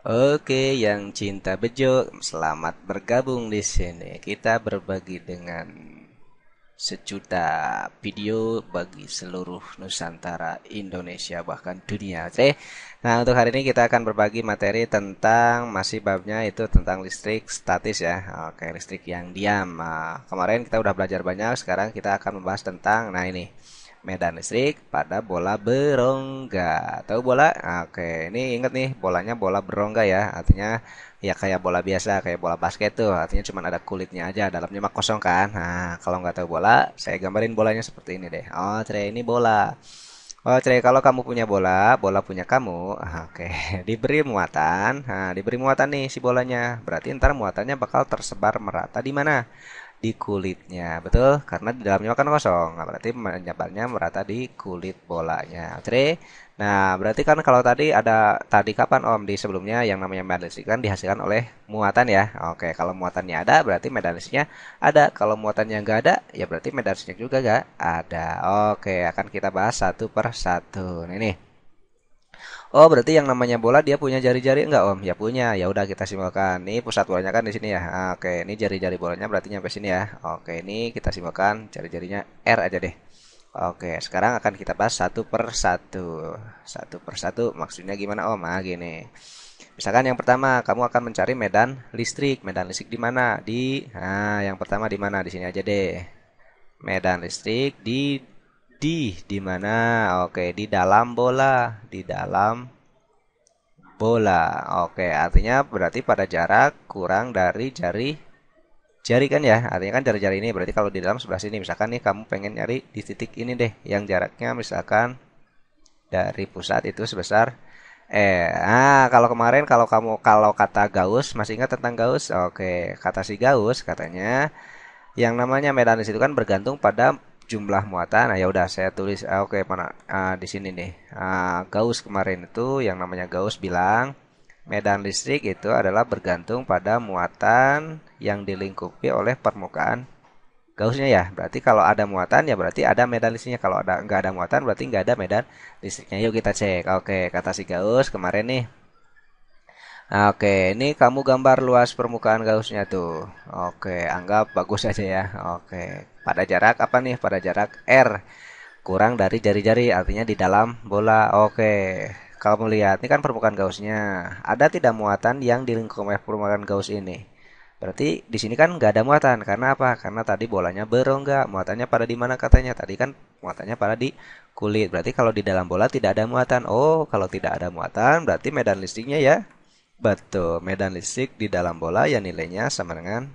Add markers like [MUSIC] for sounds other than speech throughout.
Oke, yang cinta bejo, selamat bergabung di sini. Kita berbagi dengan sejuta video bagi seluruh Nusantara Indonesia bahkan dunia. Oke. Nah, untuk hari ini kita akan berbagi materi tentang masih babnya itu tentang listrik statis ya. Oke, listrik yang diam. Nah, kemarin kita udah belajar banyak, sekarang kita akan membahas tentang nah ini medan listrik pada bola berongga. Tahu bola? oke, ini inget nih, bolanya bola berongga ya. Artinya ya kayak bola biasa, kayak bola basket tuh. Artinya cuma ada kulitnya aja, dalamnya mah kosong kan. Nah, kalau nggak tahu bola, saya gambarin bolanya seperti ini deh. Oh, cerai ini bola. Oh, cerai kalau kamu punya bola, bola punya kamu. Oke, [LAUGHS] diberi muatan. Nah, diberi muatan nih si bolanya. Berarti ntar muatannya bakal tersebar merata di mana? di kulitnya betul karena di dalamnya kan kosong nah, berarti menyebarnya merata di kulit bolanya oke nah berarti kan kalau tadi ada tadi kapan om di sebelumnya yang namanya medan listrik kan dihasilkan oleh muatan ya oke kalau muatannya ada berarti medalisnya ada kalau muatannya nggak ada ya berarti medalisnya juga nggak ada oke akan kita bahas satu per satu nah, ini Oh, berarti yang namanya bola dia punya jari-jari enggak, Om? Ya punya. Ya udah kita simbolkan. Ini pusat bolanya kan di sini ya. Ah, oke, ini jari-jari bolanya berarti nyampe sini ya. Oke, ini kita simbolkan jari-jarinya R aja deh. Oke, sekarang akan kita bahas satu per satu. Satu per satu maksudnya gimana, Om? Ah, gini. Misalkan yang pertama, kamu akan mencari medan listrik. Medan listrik di mana? Di nah, yang pertama di mana? Di sini aja deh. Medan listrik di di di mana? Oke, di dalam bola, di dalam bola. Oke, artinya berarti pada jarak kurang dari jari jari kan ya. Artinya kan jari-jari ini berarti kalau di dalam sebelah sini misalkan nih kamu pengen nyari di titik ini deh yang jaraknya misalkan dari pusat itu sebesar eh ah kalau kemarin kalau kamu kalau kata Gauss masih ingat tentang Gauss? Oke, kata si Gauss katanya yang namanya medan di situ kan bergantung pada jumlah muatan nah ya udah saya tulis ah, oke okay, mana ah, di sini nih ah, Gauss kemarin itu yang namanya Gauss bilang medan listrik itu adalah bergantung pada muatan yang dilingkupi oleh permukaan Gaussnya ya berarti kalau ada muatan ya berarti ada medan listriknya kalau ada nggak ada muatan berarti nggak ada medan listriknya yuk kita cek oke okay, kata si Gauss kemarin nih Ah, oke, ini kamu gambar luas permukaan Gaussnya tuh. Oke, anggap bagus aja ya. Oke, pada jarak apa nih? Pada jarak R kurang dari jari-jari, artinya di dalam bola. Oke, kalau lihat ini kan permukaan Gaussnya Ada tidak muatan yang di lingkungan permukaan Gauss ini? Berarti di sini kan nggak ada muatan. Karena apa? Karena tadi bolanya berongga. Muatannya pada di mana katanya? Tadi kan muatannya pada di kulit. Berarti kalau di dalam bola tidak ada muatan. Oh, kalau tidak ada muatan berarti medan listriknya ya Betul, medan listrik di dalam bola yang nilainya sama dengan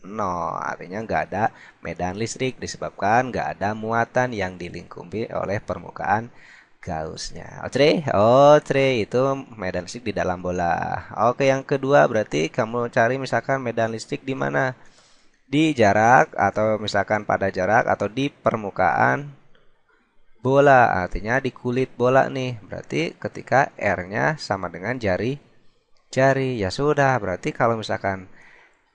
0. Artinya nggak ada medan listrik disebabkan nggak ada muatan yang dilingkupi oleh permukaan gausnya. Otre, otre itu medan listrik di dalam bola. Oke, yang kedua berarti kamu cari misalkan medan listrik di mana? Di jarak atau misalkan pada jarak atau di permukaan bola. Artinya di kulit bola nih. Berarti ketika R-nya sama dengan jari jari ya sudah berarti kalau misalkan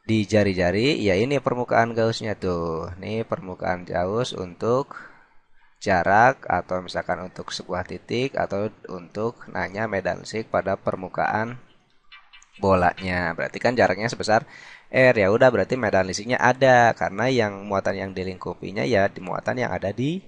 di jari-jari ya ini permukaan gausnya tuh ini permukaan Gauss untuk jarak atau misalkan untuk sebuah titik atau untuk nanya medan sik pada permukaan bolanya berarti kan jaraknya sebesar R ya udah berarti medan listriknya ada karena yang muatan yang dilingkupinya ya di muatan yang ada di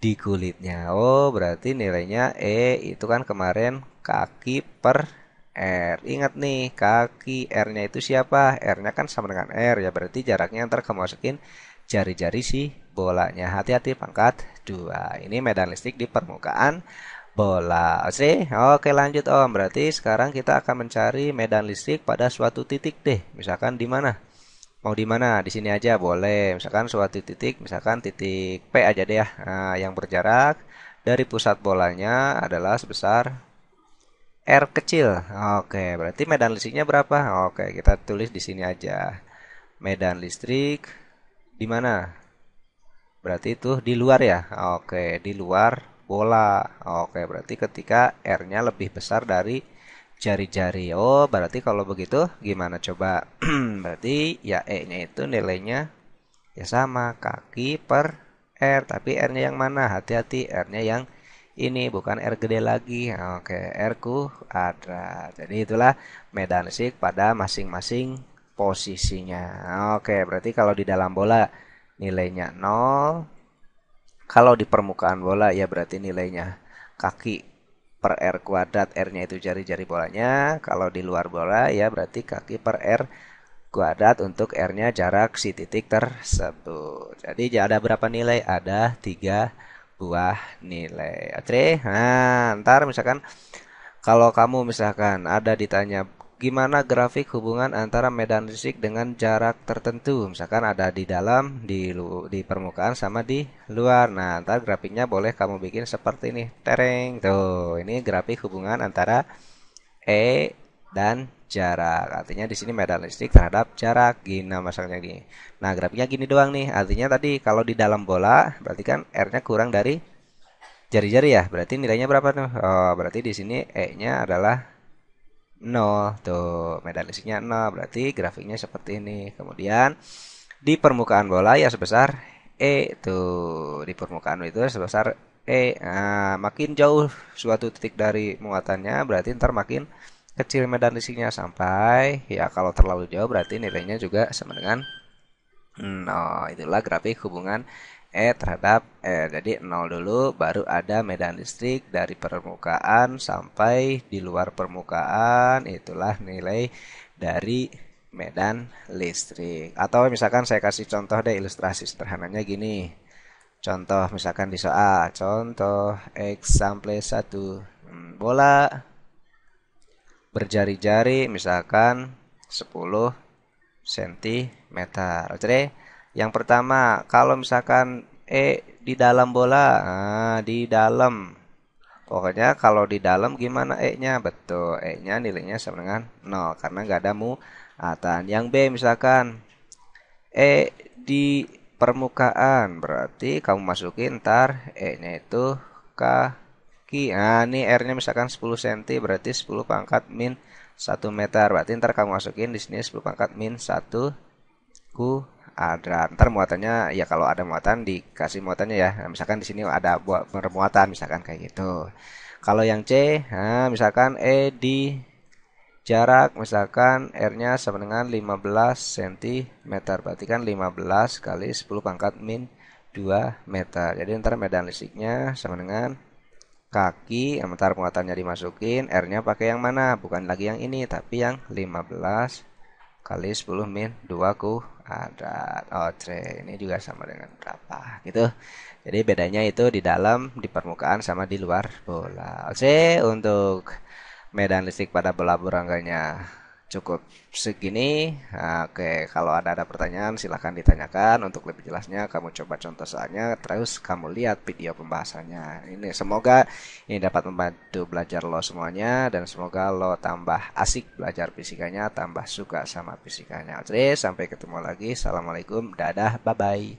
di kulitnya oh berarti nilainya E itu kan kemarin kaki per R. Ingat nih, kaki R-nya itu siapa? R-nya kan sama dengan R ya, berarti jaraknya antar kamu masukin jari-jari si bolanya. Hati-hati pangkat 2. Ini medan listrik di permukaan bola. Oke, oke lanjut Om. Berarti sekarang kita akan mencari medan listrik pada suatu titik deh. Misalkan di mana? mau di mana di sini aja boleh misalkan suatu titik misalkan titik P aja deh ya nah, yang berjarak dari pusat bolanya adalah sebesar R kecil. Oke, berarti medan listriknya berapa? Oke, kita tulis di sini aja. Medan listrik di mana? Berarti itu di luar ya. Oke, di luar bola. Oke, berarti ketika R-nya lebih besar dari jari-jari. Oh, berarti kalau begitu gimana coba? [CLEARS THROAT] berarti ya E-nya itu nilainya ya sama, kaki per R, tapi R-nya yang mana? Hati-hati, R-nya yang ini bukan R gede lagi. Oke, R ku ada, Jadi itulah medan sik pada masing-masing posisinya. Oke, berarti kalau di dalam bola nilainya 0. Kalau di permukaan bola ya berarti nilainya kaki per R kuadrat. R-nya itu jari-jari bolanya. Kalau di luar bola ya berarti kaki per R kuadrat untuk R-nya jarak si titik tersebut. Jadi ada berapa nilai? Ada tiga buah nilai. Oke, nah, ntar misalkan kalau kamu misalkan ada ditanya gimana grafik hubungan antara medan listrik dengan jarak tertentu, misalkan ada di dalam, di di permukaan sama di luar. Nah, ntar grafiknya boleh kamu bikin seperti ini, tereng tuh. Ini grafik hubungan antara E dan jarak. Artinya di sini medan listrik terhadap jarak. Gini nah, masaknya gini. Nah, grafiknya gini doang nih. Artinya tadi kalau di dalam bola berarti kan R-nya kurang dari jari-jari ya. Berarti nilainya berapa tuh? Oh, berarti di sini E-nya adalah 0. Tuh, medan listriknya 0. Berarti grafiknya seperti ini. Kemudian di permukaan bola ya sebesar E tuh di permukaan itu sebesar E. Nah, makin jauh suatu titik dari muatannya berarti ntar makin kecil medan lisiknya sampai ya kalau terlalu jauh berarti nilainya juga sama dengan nol itulah grafik hubungan E terhadap E jadi nol dulu baru ada medan listrik dari permukaan sampai di luar permukaan itulah nilai dari medan listrik atau misalkan saya kasih contoh deh ilustrasi sederhananya gini contoh misalkan di soal contoh X sampai 1 hmm, bola berjari-jari misalkan 10 cm. Oke. Yang pertama, kalau misalkan E di dalam bola, nah, di dalam. Pokoknya kalau di dalam gimana E-nya? Betul, E-nya nilainya sama dengan 0 karena nggak ada muatan. Yang B misalkan E di permukaan berarti kamu masukin ntar E-nya itu k nih nah ini R nya misalkan 10 cm berarti 10 pangkat min 1 meter berarti ntar kamu masukin di sini 10 pangkat min 1 ada ntar muatannya ya kalau ada muatan dikasih muatannya ya nah, misalkan di sini ada buat permuatan misalkan kayak gitu kalau yang C nah, misalkan E di jarak misalkan R-nya sama dengan 15 cm berarti kan 15 kali 10 pangkat min 2 meter jadi ntar medan listriknya sama dengan kaki bentar muatannya dimasukin R nya pakai yang mana bukan lagi yang ini tapi yang 15 kali 10 min 2 ku ada otre ini juga sama dengan berapa gitu jadi bedanya itu di dalam di permukaan sama di luar bola oke untuk medan listrik pada bola burangganya cukup segini. oke, kalau ada ada pertanyaan silahkan ditanyakan. Untuk lebih jelasnya kamu coba contoh soalnya, terus kamu lihat video pembahasannya. Ini semoga ini dapat membantu belajar lo semuanya dan semoga lo tambah asik belajar fisikanya, tambah suka sama fisikanya. Oke, sampai ketemu lagi. Assalamualaikum, dadah, bye bye.